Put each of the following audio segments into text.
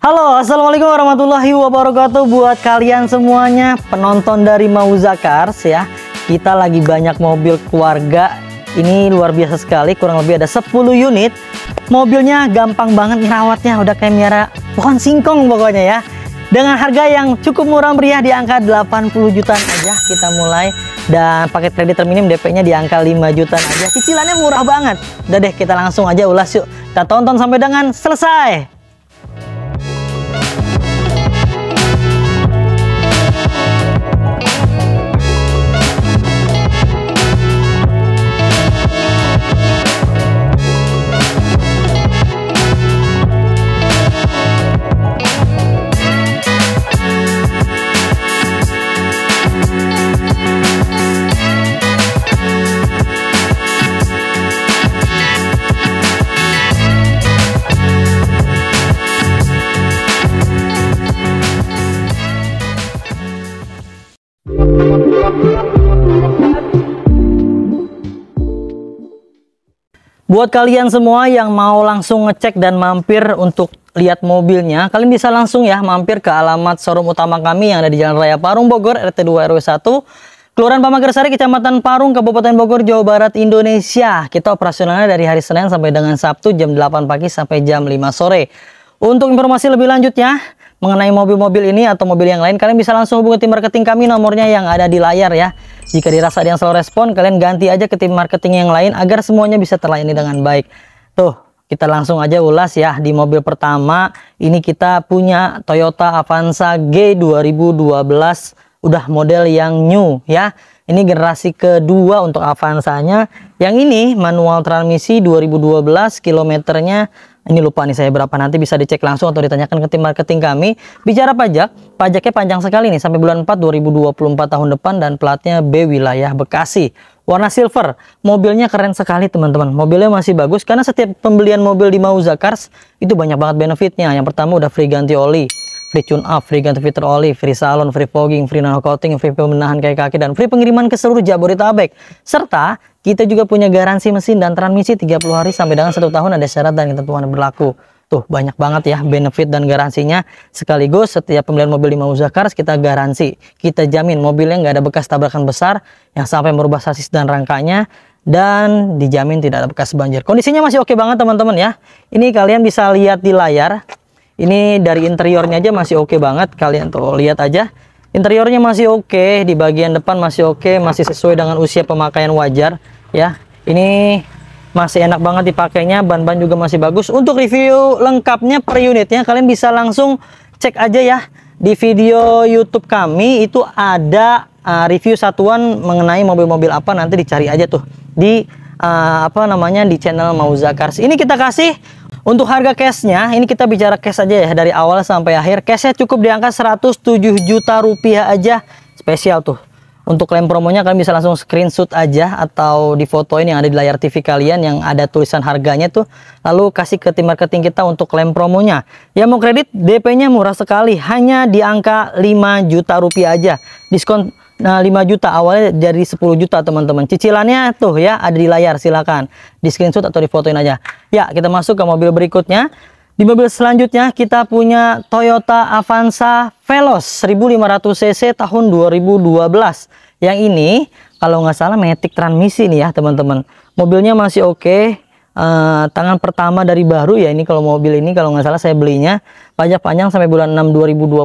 Halo, assalamualaikum warahmatullahi wabarakatuh buat kalian semuanya penonton dari Mauza Cars ya. Kita lagi banyak mobil keluarga. Ini luar biasa sekali, kurang lebih ada 10 unit. Mobilnya gampang banget ngerawatnya, udah kayak miara pohon singkong pokoknya ya. Dengan harga yang cukup murah meriah di angka 80 jutaan aja kita mulai dan paket kredit terminim DP-nya di angka 5 jutaan aja. Cicilannya murah banget. Udah deh kita langsung aja ulas yuk. Kita tonton sampai dengan selesai. Buat kalian semua yang mau langsung ngecek dan mampir untuk lihat mobilnya, kalian bisa langsung ya mampir ke alamat showroom utama kami yang ada di Jalan Raya Parung Bogor RT2 RW 1, Kelurahan Pamagersari Kecamatan Parung, Kabupaten Bogor, Jawa Barat, Indonesia. Kita operasionalnya dari hari Senin sampai dengan Sabtu jam 8 pagi sampai jam 5 sore. Untuk informasi lebih lanjutnya, mengenai mobil-mobil ini atau mobil yang lain, kalian bisa langsung hubungi tim marketing kami nomornya yang ada di layar ya. Jika dirasa ada yang selalu respon, kalian ganti aja ke tim marketing yang lain agar semuanya bisa terlayani dengan baik. Tuh, kita langsung aja ulas ya di mobil pertama. Ini kita punya Toyota Avanza G 2012 udah model yang new ya. Ini generasi kedua untuk Avanzanya. Yang ini manual transmisi 2012 kilometernya ini lupa nih saya berapa nanti bisa dicek langsung atau ditanyakan ke tim marketing kami. Bicara pajak, pajaknya panjang sekali nih sampai bulan 4 2024 tahun depan dan platnya B wilayah Bekasi. Warna silver, mobilnya keren sekali teman-teman. Mobilnya masih bagus karena setiap pembelian mobil di Mauza Cars itu banyak banget benefitnya. Yang pertama udah free ganti oli free tune up, free ganti fitur oli, free salon, free fogging, free nano coating, free pembenahan kaki kaki dan free pengiriman ke seluruh Jabodetabek. Serta kita juga punya garansi mesin dan transmisi 30 hari sampai dengan 1 tahun ada syarat dan ketentuan berlaku. Tuh banyak banget ya benefit dan garansinya Sekaligus setiap pembelian mobil di Mauzakars kita garansi Kita jamin mobilnya nggak ada bekas tabrakan besar Yang sampai merubah sasis dan rangkanya Dan dijamin tidak ada bekas banjir Kondisinya masih oke okay banget teman-teman ya Ini kalian bisa lihat di layar ini dari interiornya aja masih oke okay banget. Kalian tuh lihat aja. Interiornya masih oke, okay, di bagian depan masih oke, okay, masih sesuai dengan usia pemakaian wajar ya. Ini masih enak banget dipakainya, ban-ban juga masih bagus. Untuk review lengkapnya per unitnya kalian bisa langsung cek aja ya di video YouTube kami itu ada uh, review satuan mengenai mobil-mobil apa nanti dicari aja tuh di uh, apa namanya di channel Mauza Cars. Ini kita kasih untuk harga cashnya, ini kita bicara cash aja ya dari awal sampai akhir. Cashnya cukup di angka 107 juta rupiah aja, spesial tuh. Untuk klaim promonya kalian bisa langsung screenshot aja atau difotoin yang ada di layar TV kalian yang ada tulisan harganya tuh. Lalu kasih ke tim marketing kita untuk klaim promonya. Yang mau kredit DP-nya murah sekali, hanya di angka 5 juta rupiah aja. Diskon Nah, 5 juta awalnya jadi 10 juta teman-teman. Cicilannya tuh ya ada di layar silakan di screenshot atau difotoin aja. Ya, kita masuk ke mobil berikutnya. Di mobil selanjutnya kita punya Toyota Avanza Veloz 1500 cc tahun 2012. Yang ini kalau nggak salah metik transmisi nih ya teman-teman. Mobilnya masih oke. Okay. Uh, eh, tangan pertama dari baru ya ini kalau mobil ini kalau nggak salah saya belinya panjang panjang sampai bulan 6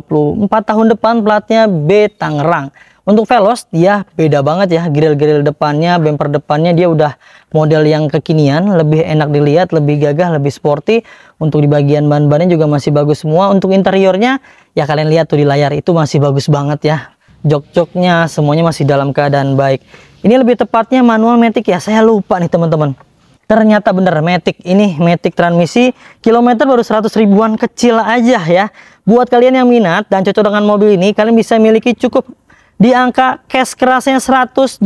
2024 tahun depan platnya B Tangerang untuk Veloz dia ya, beda banget ya, grill-grill depannya, bumper depannya dia udah model yang kekinian, lebih enak dilihat, lebih gagah, lebih sporty. Untuk di bagian ban-bannya juga masih bagus semua. Untuk interiornya ya kalian lihat tuh di layar itu masih bagus banget ya. Jok-joknya semuanya masih dalam keadaan baik. Ini lebih tepatnya manual Matic ya, saya lupa nih teman-teman. Ternyata bener Matic ini Matic transmisi kilometer baru 100 ribuan kecil aja ya. Buat kalian yang minat dan cocok dengan mobil ini, kalian bisa miliki cukup di angka cash kerasnya 120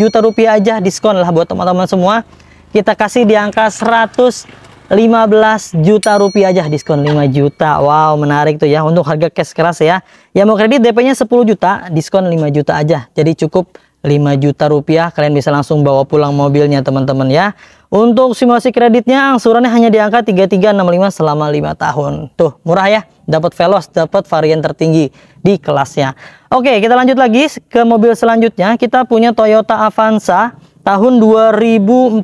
juta rupiah aja diskon lah buat teman-teman semua kita kasih di angka 115 juta rupiah aja diskon 5 juta wow menarik tuh ya untuk harga cash keras ya yang mau kredit DP nya 10 juta diskon 5 juta aja jadi cukup 5 juta rupiah kalian bisa langsung bawa pulang mobilnya teman-teman ya untuk simulasi kreditnya angsurannya hanya di angka 3365 selama 5 tahun tuh murah ya dapat Velos dapat varian tertinggi di kelasnya Oke kita lanjut lagi ke mobil selanjutnya kita punya Toyota Avanza tahun 2014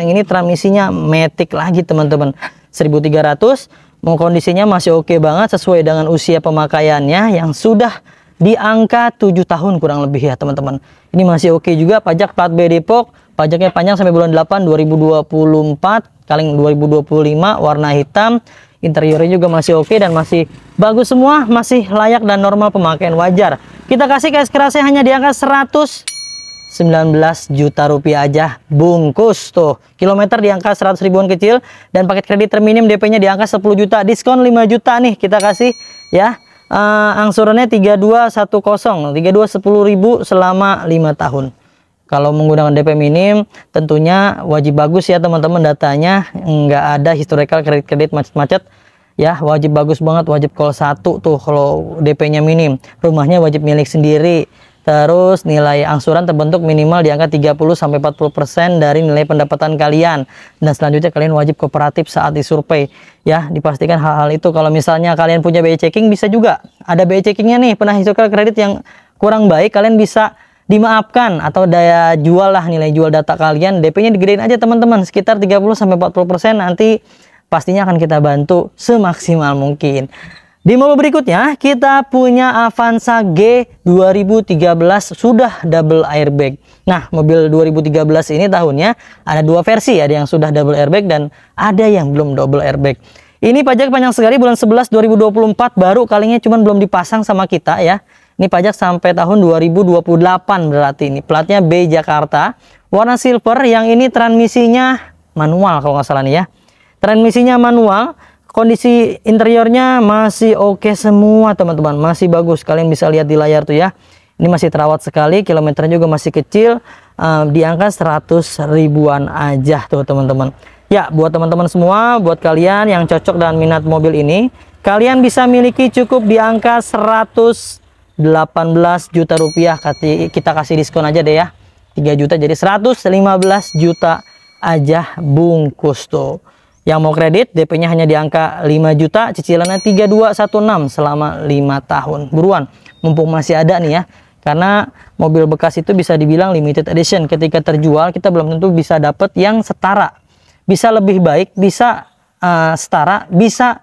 yang ini transmisinya Matic lagi teman-teman 1300 kondisinya masih oke banget sesuai dengan usia pemakaiannya yang sudah di angka 7 tahun kurang lebih ya teman-teman. Ini masih oke okay juga pajak plat B Depok, pajaknya panjang sampai bulan 8 2024, kaleng 2025 warna hitam, interiornya juga masih oke okay dan masih bagus semua, masih layak dan normal pemakaian wajar. Kita kasih cash kerasnya hanya di angka 100 19 juta rupiah aja bungkus tuh kilometer di angka 100 ribuan kecil dan paket kredit terminim DP-nya di angka 10 juta diskon 5 juta nih kita kasih ya uh, angsurannya 3210 sepuluh ribu selama 5 tahun kalau menggunakan DP minim tentunya wajib bagus ya teman-teman datanya nggak ada historical kredit-kredit macet-macet ya wajib bagus banget wajib call satu tuh kalau DP-nya minim rumahnya wajib milik sendiri Terus nilai angsuran terbentuk minimal di angka 30 sampai 40% dari nilai pendapatan kalian. Dan selanjutnya kalian wajib kooperatif saat disurvei. Ya, dipastikan hal-hal itu kalau misalnya kalian punya BI checking bisa juga. Ada BI checkingnya nih, pernah historical kredit yang kurang baik kalian bisa dimaafkan atau daya jual lah nilai jual data kalian DP-nya digedein aja teman-teman sekitar 30 sampai 40% nanti pastinya akan kita bantu semaksimal mungkin. Di mobil berikutnya kita punya Avanza G 2013 sudah double airbag. Nah mobil 2013 ini tahunnya ada dua versi ada yang sudah double airbag dan ada yang belum double airbag. Ini pajak panjang sekali bulan 11 2024 baru kalinya cuman belum dipasang sama kita ya. Ini pajak sampai tahun 2028 berarti ini platnya B Jakarta. Warna silver yang ini transmisinya manual kalau nggak salah nih ya. Transmisinya manual kondisi interiornya masih oke okay semua teman-teman masih bagus kalian bisa lihat di layar tuh ya ini masih terawat sekali kilometernya juga masih kecil um, di angka 100 ribuan aja tuh teman-teman ya buat teman-teman semua buat kalian yang cocok dan minat mobil ini kalian bisa miliki cukup di angka 118 juta rupiah kita kasih diskon aja deh ya 3 juta jadi 115 juta aja bungkus tuh yang mau kredit, DP-nya hanya di angka 5 juta, cicilannya 3216 selama 5 tahun. Buruan, mumpung masih ada nih ya. Karena mobil bekas itu bisa dibilang limited edition. Ketika terjual, kita belum tentu bisa dapat yang setara. Bisa lebih baik, bisa uh, setara, bisa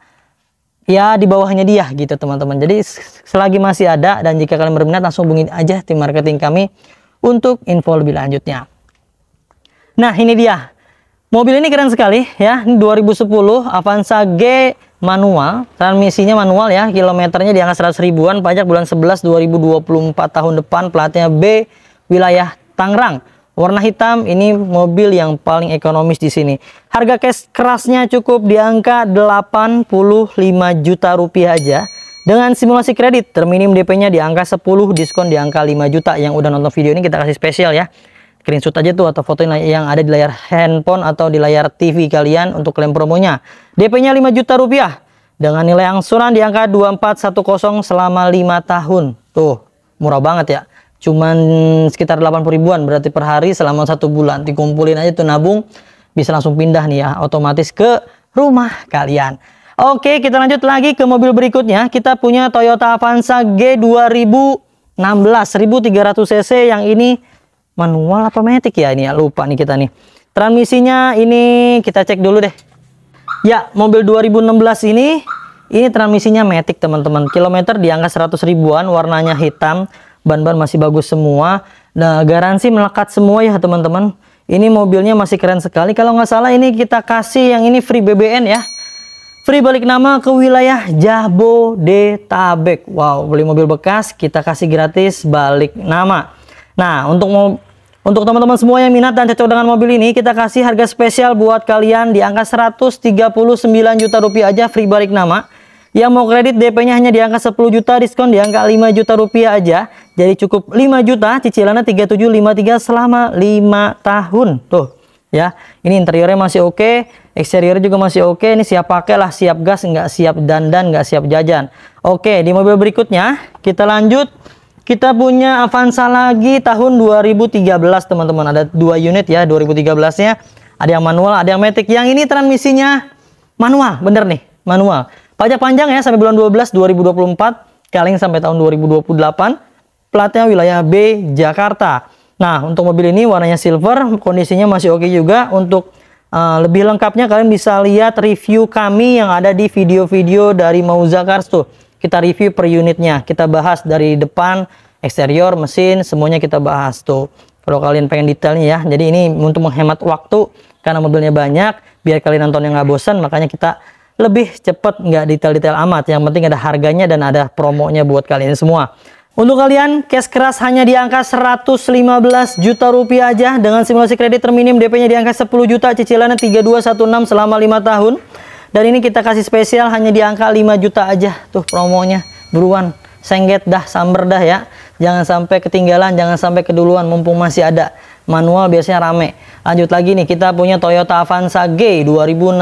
ya di bawahnya dia gitu teman-teman. Jadi selagi masih ada dan jika kalian berminat langsung hubungi aja tim marketing kami untuk info lebih lanjutnya. Nah ini dia Mobil ini keren sekali ya, ini 2010 Avanza G manual, transmisinya manual ya, kilometernya di angka 100 ribuan, pajak bulan 11 2024 tahun depan, platnya B, wilayah Tangerang. Warna hitam ini mobil yang paling ekonomis di sini. Harga cash kerasnya cukup di angka 85 juta rupiah aja. Dengan simulasi kredit, terminim DP-nya di angka 10, diskon di angka 5 juta. Yang udah nonton video ini kita kasih spesial ya screenshot aja tuh atau fotoin yang ada di layar handphone atau di layar TV kalian untuk klaim promonya. DP-nya 5 juta rupiah dengan nilai angsuran di angka 2410 selama 5 tahun. Tuh, murah banget ya. Cuman sekitar 80 ribuan berarti per hari selama satu bulan. Dikumpulin aja tuh nabung bisa langsung pindah nih ya otomatis ke rumah kalian. Oke, kita lanjut lagi ke mobil berikutnya. Kita punya Toyota Avanza G tiga ratus cc yang ini manual apa metik ya ini ya lupa nih kita nih transmisinya ini kita cek dulu deh ya mobil 2016 ini ini transmisinya metik teman-teman kilometer di angka 100 ribuan warnanya hitam ban-ban masih bagus semua nah garansi melekat semua ya teman-teman ini mobilnya masih keren sekali kalau nggak salah ini kita kasih yang ini free BBN ya Free balik nama ke wilayah Jabodetabek. Wow, beli mobil bekas kita kasih gratis balik nama. Nah, untuk mau untuk teman-teman semua yang minat dan cocok dengan mobil ini, kita kasih harga spesial buat kalian di angka 139 juta rupiah aja free balik nama. Yang mau kredit DP-nya hanya di angka 10 juta, diskon di angka 5 juta rupiah aja. Jadi cukup 5 juta, cicilannya 3753 selama 5 tahun. Tuh, ya. Ini interiornya masih oke, okay, eksteriornya juga masih oke. Okay. Ini siap pakai lah, siap gas, nggak siap dandan, nggak siap jajan. Oke, okay, di mobil berikutnya kita lanjut kita punya Avanza lagi tahun 2013 teman-teman. Ada dua unit ya 2013-nya. Ada yang manual, ada yang matic. Yang ini transmisinya manual, bener nih, manual. Pajak panjang ya sampai bulan 12 2024, Kaling sampai tahun 2028. Platnya wilayah B Jakarta. Nah, untuk mobil ini warnanya silver, kondisinya masih oke okay juga. Untuk uh, lebih lengkapnya kalian bisa lihat review kami yang ada di video-video dari Mauza Cars tuh kita review per unitnya. Kita bahas dari depan, eksterior, mesin, semuanya kita bahas tuh. Kalau kalian pengen detailnya ya. Jadi ini untuk menghemat waktu karena mobilnya banyak, biar kalian nonton yang nggak bosan, makanya kita lebih cepat nggak detail-detail amat. Yang penting ada harganya dan ada promonya buat kalian semua. Untuk kalian, cash keras hanya di angka 115 juta rupiah aja dengan simulasi kredit terminim DP-nya di angka 10 juta, cicilannya 3216 selama 5 tahun. Dan ini kita kasih spesial hanya di angka 5 juta aja tuh promonya. Buruan sengget dah samber dah ya. Jangan sampai ketinggalan, jangan sampai keduluan mumpung masih ada. Manual biasanya rame. Lanjut lagi nih, kita punya Toyota Avanza G 2016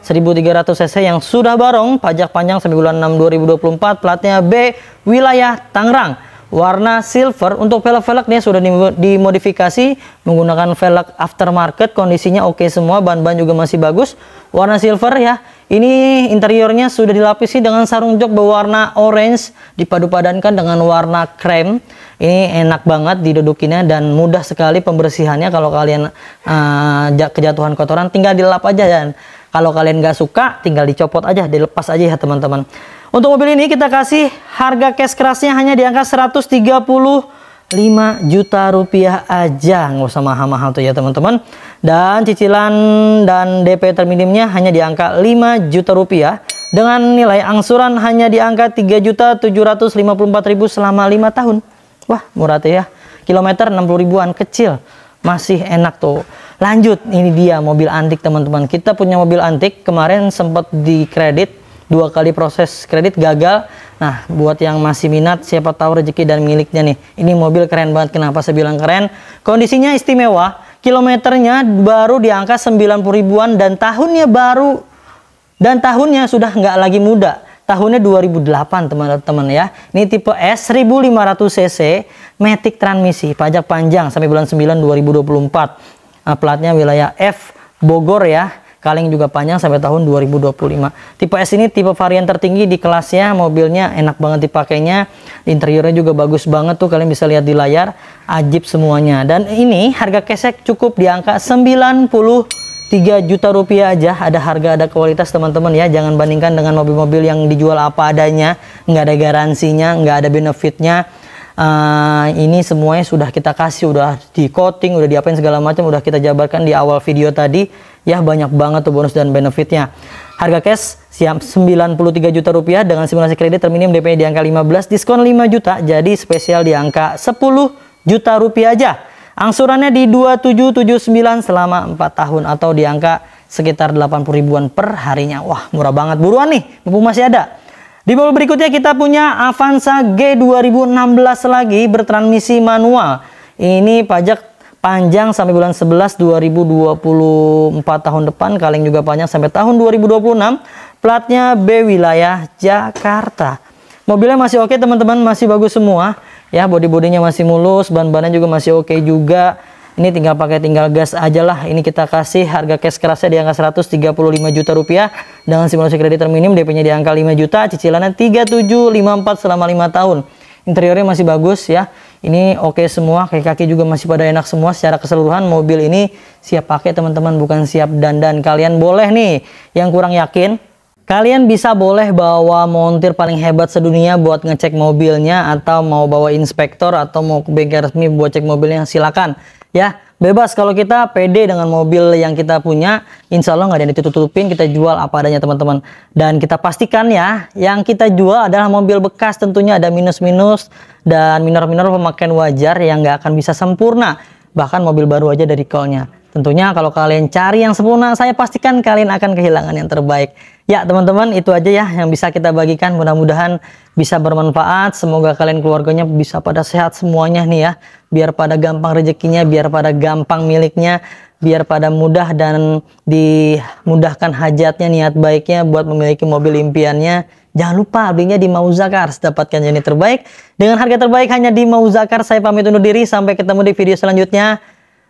1300 cc yang sudah barong, pajak panjang sampai bulan 6 2024, platnya B, wilayah Tangerang warna silver untuk velg-velgnya sudah dimodifikasi menggunakan velg aftermarket kondisinya oke okay semua ban-ban juga masih bagus warna silver ya ini interiornya sudah dilapisi dengan sarung jok berwarna orange dipadu-padankan dengan warna krem ini enak banget didudukinnya dan mudah sekali pembersihannya kalau kalian uh, kejatuhan kotoran tinggal dilap aja dan kalau kalian nggak suka tinggal dicopot aja dilepas aja ya teman-teman untuk mobil ini kita kasih harga cash kerasnya hanya di angka 135 juta rupiah aja. Nggak usah mahal-mahal tuh ya teman-teman. Dan cicilan dan DP terminimnya hanya di angka 5 juta rupiah. Dengan nilai angsuran hanya di angka 3.754.000 selama 5 tahun. Wah murah tuh ya. Kilometer 60 ribuan kecil. Masih enak tuh. Lanjut ini dia mobil antik teman-teman. Kita punya mobil antik kemarin sempat dikredit dua kali proses kredit gagal. Nah, buat yang masih minat, siapa tahu rezeki dan miliknya nih. Ini mobil keren banget. Kenapa saya bilang keren? Kondisinya istimewa. Kilometernya baru di angka 90 ribuan dan tahunnya baru dan tahunnya sudah nggak lagi muda. Tahunnya 2008 teman-teman ya. Ini tipe S 1500 cc, matic transmisi, pajak panjang sampai bulan 9 2024. Nah, platnya wilayah F Bogor ya kaleng juga panjang sampai tahun 2025. Tipe S ini tipe varian tertinggi di kelasnya, mobilnya enak banget dipakainya, interiornya juga bagus banget tuh kalian bisa lihat di layar, ajib semuanya. Dan ini harga kesek cukup di angka 90 3 juta rupiah aja ada harga ada kualitas teman-teman ya jangan bandingkan dengan mobil-mobil yang dijual apa adanya nggak ada garansinya nggak ada benefitnya uh, ini semuanya sudah kita kasih udah di coating udah diapain segala macam udah kita jabarkan di awal video tadi ya banyak banget tuh bonus dan benefitnya. Harga cash siap 93 juta rupiah dengan simulasi kredit terminim DP di angka 15, diskon 5 juta, jadi spesial di angka 10 juta rupiah aja. Angsurannya di 2779 selama 4 tahun atau di angka sekitar 80 ribuan per harinya. Wah, murah banget. Buruan nih, mumpung masih ada. Di bawah berikutnya kita punya Avanza G 2016 lagi bertransmisi manual. Ini pajak panjang sampai bulan 11 2024 tahun depan kaleng juga panjang sampai tahun 2026 platnya B wilayah Jakarta mobilnya masih oke okay, teman-teman masih bagus semua ya body-bodinya masih mulus ban-bannya juga masih oke okay juga ini tinggal pakai tinggal gas aja lah ini kita kasih harga cash kerasnya di angka 135 juta rupiah dengan simulasi kredit terminim DP-nya di angka 5 juta cicilannya 3754 selama 5 tahun interiornya masih bagus ya ini oke okay semua, kaki-kaki juga masih pada enak semua. Secara keseluruhan mobil ini siap pakai teman-teman, bukan siap dandan. Kalian boleh nih yang kurang yakin, Kalian bisa boleh bawa montir paling hebat sedunia buat ngecek mobilnya atau mau bawa inspektor atau mau ke bengkel resmi buat cek mobilnya silakan ya bebas kalau kita pede dengan mobil yang kita punya insya Allah nggak ada yang ditutup kita jual apa adanya teman-teman dan kita pastikan ya yang kita jual adalah mobil bekas tentunya ada minus-minus dan minor-minor pemakaian wajar yang nggak akan bisa sempurna bahkan mobil baru aja dari kolnya Tentunya kalau kalian cari yang sempurna, saya pastikan kalian akan kehilangan yang terbaik. Ya teman-teman, itu aja ya yang bisa kita bagikan. Mudah-mudahan bisa bermanfaat. Semoga kalian keluarganya bisa pada sehat semuanya nih ya. Biar pada gampang rezekinya, biar pada gampang miliknya, biar pada mudah dan dimudahkan hajatnya, niat baiknya buat memiliki mobil impiannya. Jangan lupa belinya di Mauzakar, dapatkan jenis terbaik. Dengan harga terbaik hanya di Mauzakar, saya pamit undur diri. Sampai ketemu di video selanjutnya.